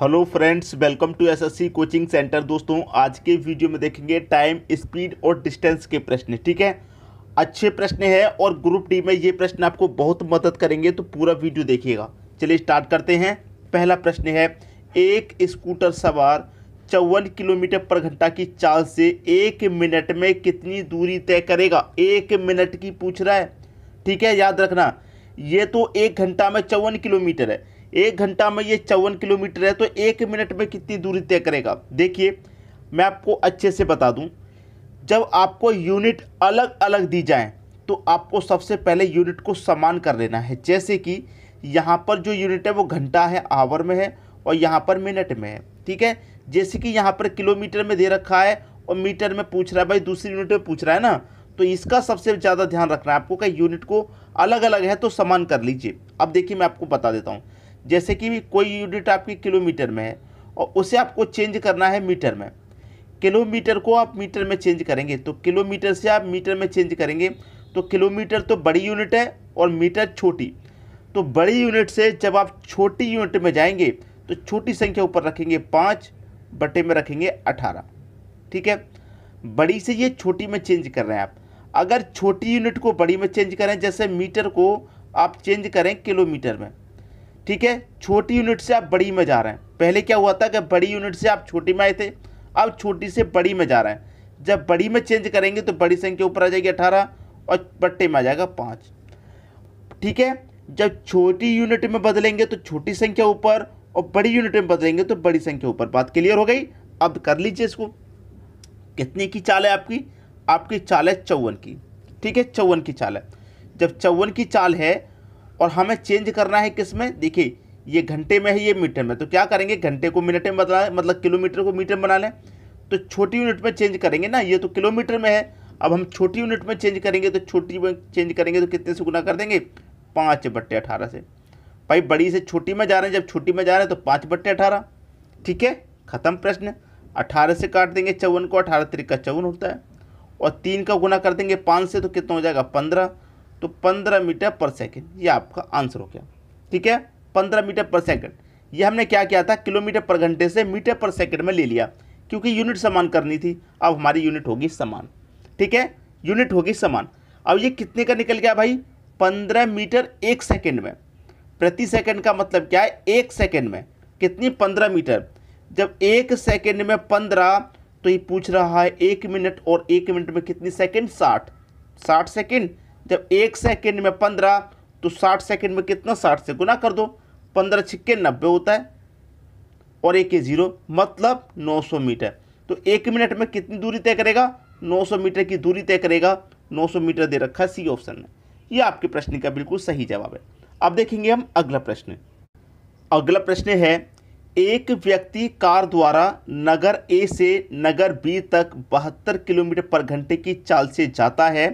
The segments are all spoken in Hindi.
hello friends welcome to SSC coaching centre दोस्तों आज के वीडियो में देखेंगे टाइम स्पीड और डिस्टेंस के प्रश्न ठीक है अच्छे प्रश्न है और ग्रुप डी में ये प्रश्न आपको बहुत मदद करेंगे तो पूरा वीडियो देखिएगा चलिए स्टार्ट करते हैं पहला प्रश्न है एक स्कूटर सवार चौवन किलोमीटर पर घंटा की चाल से एक मिनट में कितनी दूरी तय करेगा एक मिनट की पूछ रहा है ठीक है याद रखना ये तो एक घंटा में चौवन किलोमीटर है एक घंटा में ये चौवन किलोमीटर है तो एक मिनट में कितनी दूरी तय करेगा देखिए मैं आपको अच्छे से बता दूं जब आपको यूनिट अलग अलग दी जाए तो आपको सबसे पहले यूनिट को समान कर लेना है जैसे कि यहाँ पर जो यूनिट है वो घंटा है आवर में है और यहाँ पर मिनट में है ठीक है जैसे कि यहाँ पर किलोमीटर में दे रखा है और मीटर में पूछ रहा है भाई दूसरी यूनिट में पूछ रहा है ना तो इसका सबसे ज़्यादा ध्यान रखना है आपको कि यूनिट को अलग अलग है तो समान कर लीजिए अब देखिए मैं आपको बता देता हूँ जैसे कि कोई यूनिट आपकी किलोमीटर में है और उसे आपको चेंज करना है मीटर में किलोमीटर को आप मीटर में चेंज करेंगे तो किलोमीटर से आप मीटर में चेंज करेंगे तो किलोमीटर तो बड़ी यूनिट है और मीटर छोटी तो बड़ी यूनिट से जब आप छोटी यूनिट में जाएंगे तो छोटी संख्या ऊपर रखेंगे पाँच बटे में रखेंगे अठारह ठीक है बड़ी से ये छोटी में चेंज कर रहे हैं आप अगर छोटी यूनिट को बड़ी में चेंज करें जैसे मीटर को आप चेंज करें किलोमीटर में ठीक है छोटी यूनिट से आप बड़ी में जा रहे हैं पहले क्या हुआ था कि बड़ी यूनिट से आप छोटी में आए थे अब छोटी से बड़ी में जा रहे हैं जब बड़ी में चेंज करेंगे तो बड़ी संख्या ऊपर आ जाएगी अठारह और बट्टे में आ जाएगा पाँच ठीक है जब छोटी यूनिट में बदलेंगे तो छोटी संख्या ऊपर और बड़ी यूनिट में बदलेंगे तो बड़ी संख्या ऊपर बात क्लियर हो गई अब कर लीजिए इसको कितने की चाल है आपकी आपकी चाल है चौवन की ठीक है चौवन की चाल है जब चौवन की चाल है और हमें चेंज करना है किस में देखिए ये घंटे में है ये मीटर में तो क्या करेंगे घंटे को मिनट में बदला मतलब किलोमीटर को मीटर बना लें तो छोटी यूनिट में चेंज करेंगे ना ये तो किलोमीटर में है अब हम छोटी यूनिट में चेंज करेंगे तो छोटी में चेंज करेंगे तो कितने से गुना कर देंगे पाँच बट्टे अठारह से भाई बड़ी से छोटी में जा रहे हैं जब छोटी में जा रहे हैं तो पाँच बट्टे अठारह ठीक है ख़त्म प्रश्न अठारह से काट देंगे चौवन को अठारह तरीका चौवन होता है और तीन का गुना कर देंगे पाँच से तो कितना हो जाएगा पंद्रह तो पंद्रह मीटर पर सेकेंड ये आपका आंसर हो गया ठीक है पंद्रह मीटर पर सेकेंड ये हमने क्या किया था किलोमीटर पर घंटे से मीटर पर सेकेंड में ले लिया क्योंकि यूनिट समान करनी थी अब हमारी यूनिट होगी समान ठीक है यूनिट होगी समान अब ये कितने का निकल गया भाई पंद्रह मीटर एक सेकेंड में प्रति सेकेंड का मतलब क्या है एक सेकेंड में कितनी पंद्रह मीटर जब एक सेकेंड में पंद्रह तो ये पूछ रहा है एक मिनट और एक मिनट में कितनी सेकेंड साठ साठ सेकेंड जब एक सेकेंड में पंद्रह तो साठ सेकेंड में कितना साठ से गुना कर दो पंद्रह छिक्के नब्बे होता है और एक ज़ीरो मतलब नौ सौ मीटर तो एक मिनट में कितनी दूरी तय करेगा नौ सौ मीटर की दूरी तय करेगा नौ सौ मीटर दे रखा सी ऑप्शन में ये आपके प्रश्न का बिल्कुल सही जवाब है अब देखेंगे हम अगला प्रश्न अगला प्रश्न है एक व्यक्ति कार द्वारा नगर ए से नगर बी तक बहत्तर किलोमीटर पर घंटे की चाल से जाता है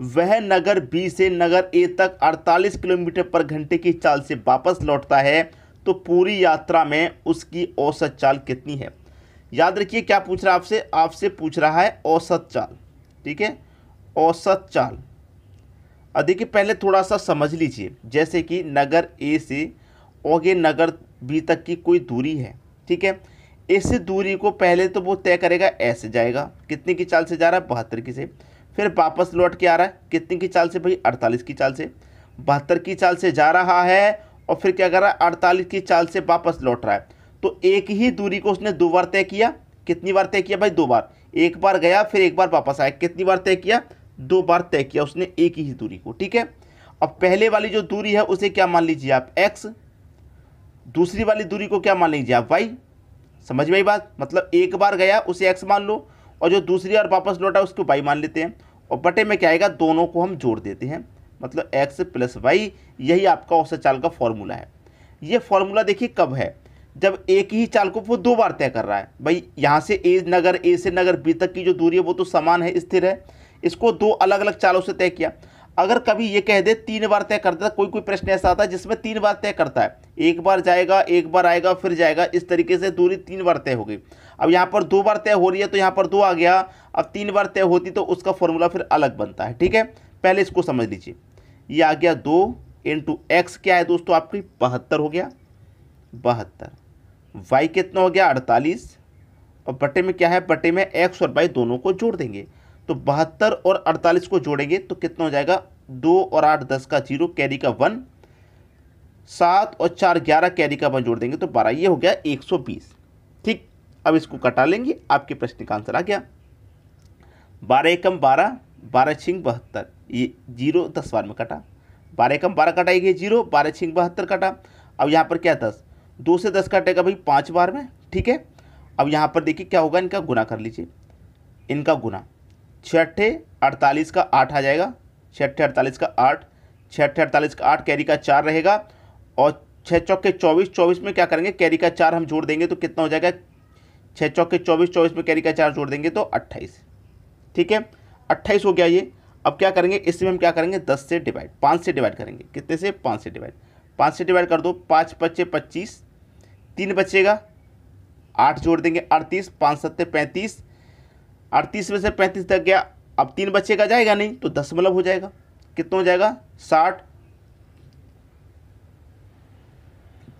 वह नगर बी से नगर ए तक 48 किलोमीटर पर घंटे की चाल से वापस लौटता है तो पूरी यात्रा में उसकी औसत चाल कितनी है याद रखिए क्या पूछ रहा है आपसे आपसे पूछ रहा है औसत चाल ठीक है औसत चाल अब देखिए पहले थोड़ा सा समझ लीजिए जैसे कि नगर ए से ओगे नगर बी तक की कोई दूरी है ठीक है इस दूरी को पहले तो वो तय करेगा ऐसे जाएगा कितने की चाल से जा रहा है बहत्तर की से फिर वापस लौट के आ रहा है कितने की चाल से भाई अड़तालीस की चाल से बहत्तर की चाल से जा रहा है और फिर क्या कर रहा है अड़तालीस की चाल से वापस लौट रहा है तो एक ही दूरी को उसने दो बार तय किया कितनी बार तय किया भाई दो बार एक बार गया फिर एक बार वापस आया कितनी बार तय किया दो बार तय किया उसने एक ही दूरी को ठीक है अब पहले वाली जो दूरी है उसे क्या मान लीजिए आप एक्स दूसरी वाली दूरी को क्या मान लीजिए आप वाई समझ में आई बात मतलब एक बार गया उसे एक्स मान लो और जो दूसरी बार वापस लौटा उसको वाई मान लेते हैं और बटे में क्या आएगा दोनों को हम जोड़ देते हैं मतलब एक्स प्लस वाई यही आपका औसत चाल का फॉर्मूला है ये फॉर्मूला देखिए कब है जब एक ही चाल को वो दो बार तय कर रहा है भाई यहाँ से ए नगर ए से नगर बी तक की जो दूरी है वो तो समान है स्थिर है इसको दो अलग अलग चालों से तय किया अगर कभी ये कह दे तीन बार तय करता कोई कोई प्रश्न ऐसा आता है जिसमें तीन बार तय करता है एक बार जाएगा एक बार आएगा फिर जाएगा इस तरीके से दूरी तीन बार तय हो गई अब यहाँ पर दो बार तय हो रही है तो यहाँ पर दो आ गया अब तीन बार तय होती तो उसका फॉर्मूला फिर अलग बनता है ठीक है पहले इसको समझ लीजिए ये आ गया दो इंटू एक्स क्या है दोस्तों आपकी बहत्तर हो गया बहत्तर वाई कितना हो गया अड़तालीस और बटे में क्या है बटे में एक्स और वाई दोनों को जोड़ देंगे तो बहत्तर और अड़तालीस को जोड़ेंगे तो कितना हो जाएगा दो और आठ दस का जीरो कैरी का वन सात और चार ग्यारह कैरी का वन जोड़ देंगे तो बारह ये हो गया एक सौ बीस अब इसको कटा लेंगे आपके प्रश्न का आंसर आ गया बारह एकम बारह बारह छिंग बहत्तर ये जीरो दस बार में कटा बारह एकम बारह कटाई गई जीरो बारह छिंग बहत्तर कटा अब यहाँ पर क्या दस दो से दस कटेगा भाई पाँच बार में ठीक है अब यहाँ पर देखिए क्या होगा इनका गुना कर लीजिए इनका गुना छठे अड़तालीस का आठ आ जाएगा छठे अड़तालीस का आठ छठे अड़तालीस का आठ कैरी का चार रहेगा और छः चौके चौबीस चौबीस में क्या करेंगे कैरी का चार हम जोड़ देंगे तो कितना हो जाएगा छः चौके चौबीस चौबीस पे कैरी का चार जोड़ देंगे तो अट्ठाईस ठीक है अट्ठाईस हो गया ये अब क्या करेंगे इसमें हम क्या करेंगे दस से डिवाइड पाँच से डिवाइड करेंगे कितने से पाँच से डिवाइड पाँच से डिवाइड कर दो पाँच पच्चे पच्चीस तीन बचेगा आठ जोड़ देंगे अड़तीस पाँच सत्ते पैंतीस अड़तीस में से पैंतीस तक गया अब तीन बच्चे का जाएगा नहीं तो दस मतलब हो जाएगा कितना हो जाएगा साठ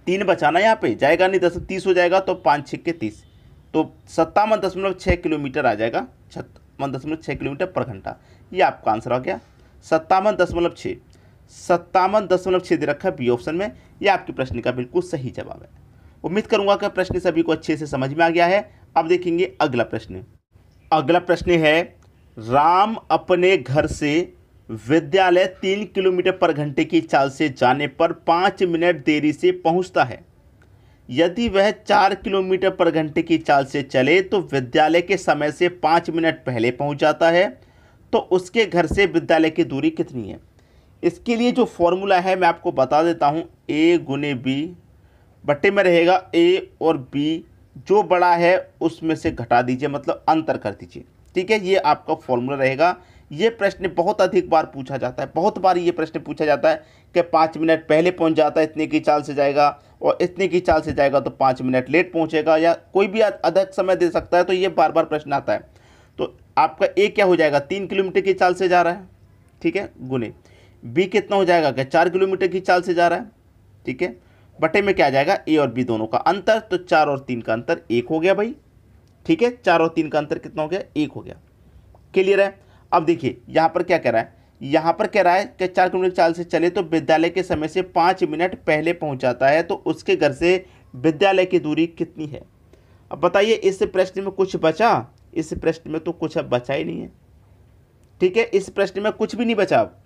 तीन बचाना यहाँ पे जाएगा नहीं दस तीस हो जाएगा तो पाँच के तीस तो सत्तावन दशमलव छः किलोमीटर आ जाएगा छत्तावन दशमलव छः किलोमीटर पर घंटा ये आपका आंसर आ गया सत्तावन दशमलव छः सत्तावन दशमलव छः दे रखा है बी ऑप्शन में यह आपके प्रश्न का बिल्कुल सही जवाब है उम्मीद करूंगा कि प्रश्न सभी को अच्छे से समझ में आ गया है अब देखेंगे अगला प्रश्न अगला प्रश्न है राम अपने घर से विद्यालय तीन किलोमीटर पर घंटे की चाल से जाने पर पाँच मिनट देरी से पहुंचता है यदि वह चार किलोमीटर पर घंटे की चाल से चले तो विद्यालय के समय से पाँच मिनट पहले पहुंच जाता है तो उसके घर से विद्यालय की दूरी कितनी है इसके लिए जो फॉर्मूला है मैं आपको बता देता हूँ ए गुने बी बट्टे में रहेगा ए और बी जो बड़ा है उसमें से घटा दीजिए मतलब अंतर कर दीजिए ठीक है ये आपका फॉर्मूला रहेगा ये प्रश्न बहुत अधिक बार पूछा जाता है बहुत बार ये प्रश्न पूछा जाता है कि पाँच मिनट पहले पहुँच जाता है इतने की चाल से जाएगा और इतने की चाल से जाएगा तो पाँच मिनट लेट पहुँचेगा या कोई भी अधिक समय दे सकता है तो ये बार बार प्रश्न आता है तो आपका ए क्या हो जाएगा तीन किलोमीटर की चाल से जा रहा है ठीक है गुने बी कितना हो जाएगा क्या चार किलोमीटर की चाल से जा रहा है ठीक है बटे में क्या आ जाएगा ए और बी दोनों का अंतर तो चार और तीन का अंतर एक हो गया भाई ठीक है चार और तीन का अंतर कितना हो गया एक हो गया क्लियर है अब देखिए यहाँ पर क्या कह रहा है यहाँ पर कह रहा है कि चार किलोमीटर चाल से चले तो विद्यालय के समय से पाँच मिनट पहले पहुँच जाता है तो उसके घर से विद्यालय की दूरी कितनी है अब बताइए इस प्रश्न में कुछ बचा इस प्रश्न में तो कुछ अब बचा ही नहीं है ठीक है इस प्रश्न में कुछ भी नहीं बचा अब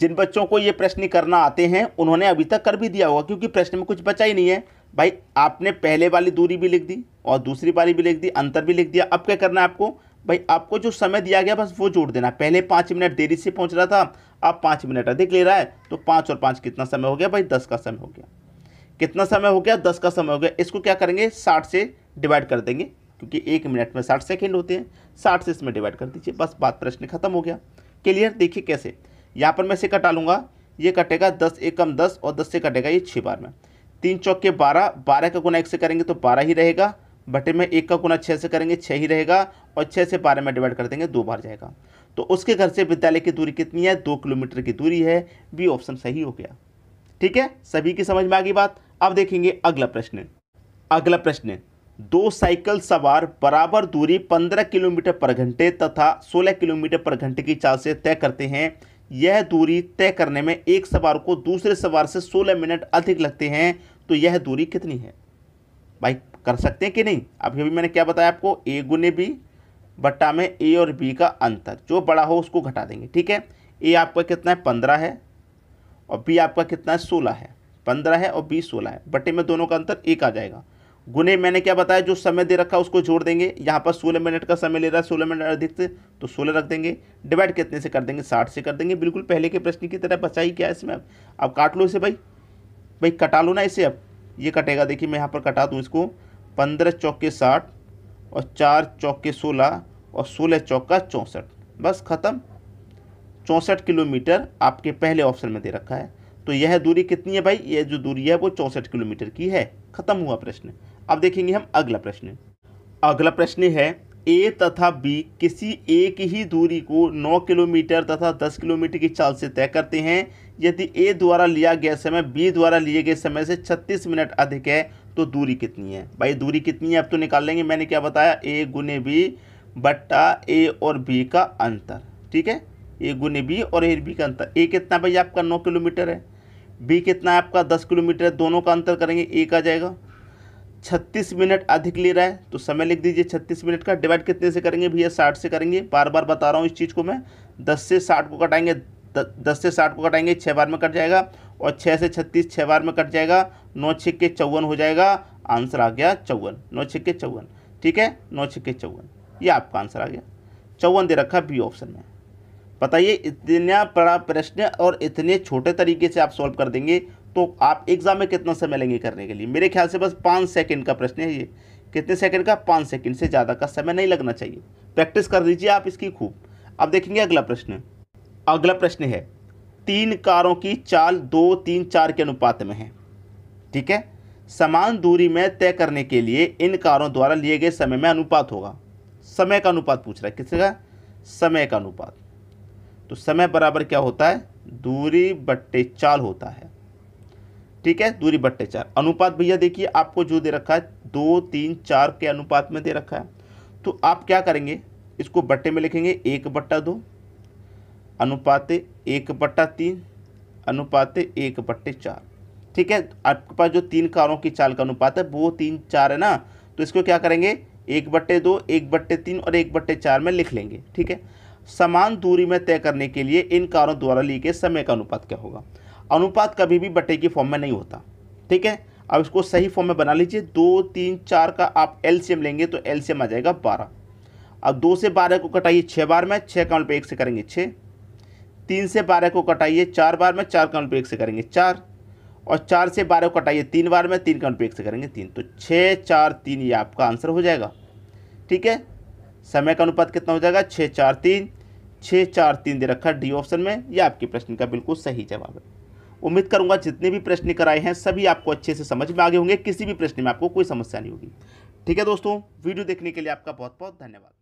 जिन बच्चों को ये प्रश्न करना आते हैं उन्होंने अभी तक कर भी दिया होगा क्योंकि प्रश्न में कुछ बचा ही नहीं है भाई आपने पहले वाली दूरी भी लिख दी और दूसरी वाली भी लिख दी अंतर भी लिख दिया अब क्या करना है आपको भाई आपको जो समय दिया गया बस वो जोड़ देना पहले पाँच मिनट देरी से पहुंच रहा था आप पाँच मिनट अधिक ले रहा है तो पाँच और पाँच कितना समय हो गया भाई दस का समय हो गया कितना समय हो गया दस का समय हो गया इसको क्या करेंगे साठ से डिवाइड कर देंगे क्योंकि एक मिनट में साठ सेकेंड होते हैं साठ से इसमें डिवाइड कर दीजिए बस बात प्रश्न खत्म हो गया क्लियर देखिए कैसे यहाँ पर मैं इसे कटा लूँगा ये कटेगा दस एक कम दस और दस से कटेगा ये छः बार में तीन चौक के बारह बारह का गुना एक से करेंगे तो बारह ही रहेगा बटे में एक का गुना छः से करेंगे छः ही रहेगा और छः से बारह में डिवाइड कर देंगे दो बार जाएगा तो उसके घर से विद्यालय की दूरी कितनी है दो किलोमीटर की दूरी है बी ऑप्शन सही हो गया ठीक है सभी की समझ में आ गई बात अब देखेंगे अगला प्रश्न अगला प्रश्न दो साइकिल सवार बराबर दूरी 15 किलोमीटर पर घंटे तथा 16 किलोमीटर पर घंटे की चाल से तय करते हैं यह दूरी तय करने में एक सवार को दूसरे सवार से 16 मिनट अधिक लगते हैं तो यह दूरी कितनी है भाई कर सकते हैं कि नहीं अभी अभी मैंने क्या बताया आपको ए गुने बी बट्टा में ए और बी का अंतर जो बड़ा हो उसको घटा देंगे ठीक है ए आपका कितना है पंद्रह है और बी आपका कितना है सोलह है पंद्रह है और बी सोलह है बट्टे में दोनों का अंतर एक आ जाएगा गुने मैंने क्या बताया जो समय दे रखा उसको जोड़ देंगे यहाँ पर सोलह मिनट का समय ले रहा है सोलह मिनट अधिक से तो सोलह रख देंगे डिवाइड कितने से कर देंगे साठ से कर देंगे बिल्कुल पहले के प्रश्न की तरह बचाई क्या है इसमें अब अब काट लो इसे भाई भाई कटा लो ना इसे अब ये कटेगा देखिए मैं यहाँ पर कटा दूँ इसको पंद्रह चौके साठ और चार चौके सोलह और सोलह चौका चौंसठ बस ख़त्म चौंसठ किलोमीटर आपके पहले ऑप्शन में दे रखा है तो यह दूरी कितनी है भाई यह जो दूरी है वो चौंसठ किलोमीटर की है खत्म हुआ प्रश्न अब देखेंगे हम अगला प्रश्न अगला प्रश्न है ए तथा बी किसी एक ही दूरी को 9 किलोमीटर तथा 10 किलोमीटर की चाल से तय करते हैं यदि ए द्वारा लिया गया समय बी द्वारा लिए गए समय से 36 मिनट अधिक है तो दूरी कितनी है भाई दूरी कितनी है अब तो निकाल लेंगे मैंने क्या बताया ए गुने बी बट्टा ए और बी का अंतर ठीक है ए गुने बी और ए बी का अंतर ए कितना भाई आपका नौ किलोमीटर है बी कितना है आपका दस किलोमीटर है दोनों का अंतर करेंगे ए का जाएगा छत्तीस मिनट अधिक ले रहा है तो समय लिख दीजिए छत्तीस मिनट का डिवाइड कितने से करेंगे भैया साठ से करेंगे बार बार बता रहा हूँ इस चीज़ को मैं दस से साठ को कटाएंगे दस से साठ को कटाएंगे छः बार में कट जाएगा और छः से छत्तीस छः बार में कट जाएगा नौ छिक्के चौवन हो जाएगा आंसर आ गया चौवन नौ छिक्के चौवन ठीक है नौ छिक्के चौवन ये आपका आंसर आ गया चौवन दे रखा बी ऑप्शन में बताइए इतना बड़ा प्रश्न और इतने छोटे तरीके से आप सॉल्व कर देंगे तो आप एग्ज़ाम में कितना समय लेंगे करने के लिए मेरे ख्याल से बस पाँच सेकेंड का प्रश्न है ये कितने सेकेंड का पाँच सेकंड से ज़्यादा का समय नहीं लगना चाहिए प्रैक्टिस कर दीजिए आप इसकी खूब अब देखेंगे अगला प्रश्न अगला प्रश्न है तीन कारों की चाल दो तीन चार के अनुपात में है ठीक है समान दूरी में तय करने के लिए इन कारों द्वारा लिए गए समय में अनुपात होगा समय का अनुपात पूछ रहा है किसका समय का अनुपात तो समय बराबर क्या होता है दूरी बट्टे चाल होता है ठीक है दूरी बट्टे चार अनुपात भैया देखिए आपको जो दे रखा है दो तीन चार के अनुपात में दे रखा है तो आप क्या करेंगे इसको बट्टे में लिखेंगे एक बट्टा दो अनुपाते एक बट्टा तीन अनुपाते एक बट्टे चार ठीक है आपके पास जो तीन कारों की चाल का अनुपात है वो तीन चार है ना तो इसको क्या करेंगे एक बट्टे दो एक बट्टे तीन और एक बट्टे चार में लिख लेंगे ठीक है समान दूरी में तय करने के लिए इन कारों द्वारा लिए गए समय का अनुपात क्या होगा अनुपात कभी भी बट्टे की फॉर्म में नहीं होता ठीक है अब इसको सही फॉर्म में बना लीजिए दो तीन चार का आप एलसीएम लेंगे तो एलसीएम आ जाएगा बारह अब दो से बारह को कटाइए छः बार में छः काउंट पे एक से करेंगे छः तीन से बारह को कटाइए चार बार में चार काउंट एक से करेंगे चार और चार से बारह को कटाइए तीन बार में तीन काउंट एक से करेंगे तीन तो छः चार तीन ये आपका आंसर हो जाएगा ठीक है समय का अनुपात कितना हो जाएगा छः चार तीन छः चार तीन दे रखा डी ऑप्शन में यह आपके प्रश्न का बिल्कुल सही जवाब है उम्मीद करूंगा जितने भी प्रश्न कराए हैं सभी आपको अच्छे से समझ में आगे होंगे किसी भी प्रश्न में आपको कोई समस्या नहीं होगी ठीक है दोस्तों वीडियो देखने के लिए आपका बहुत बहुत धन्यवाद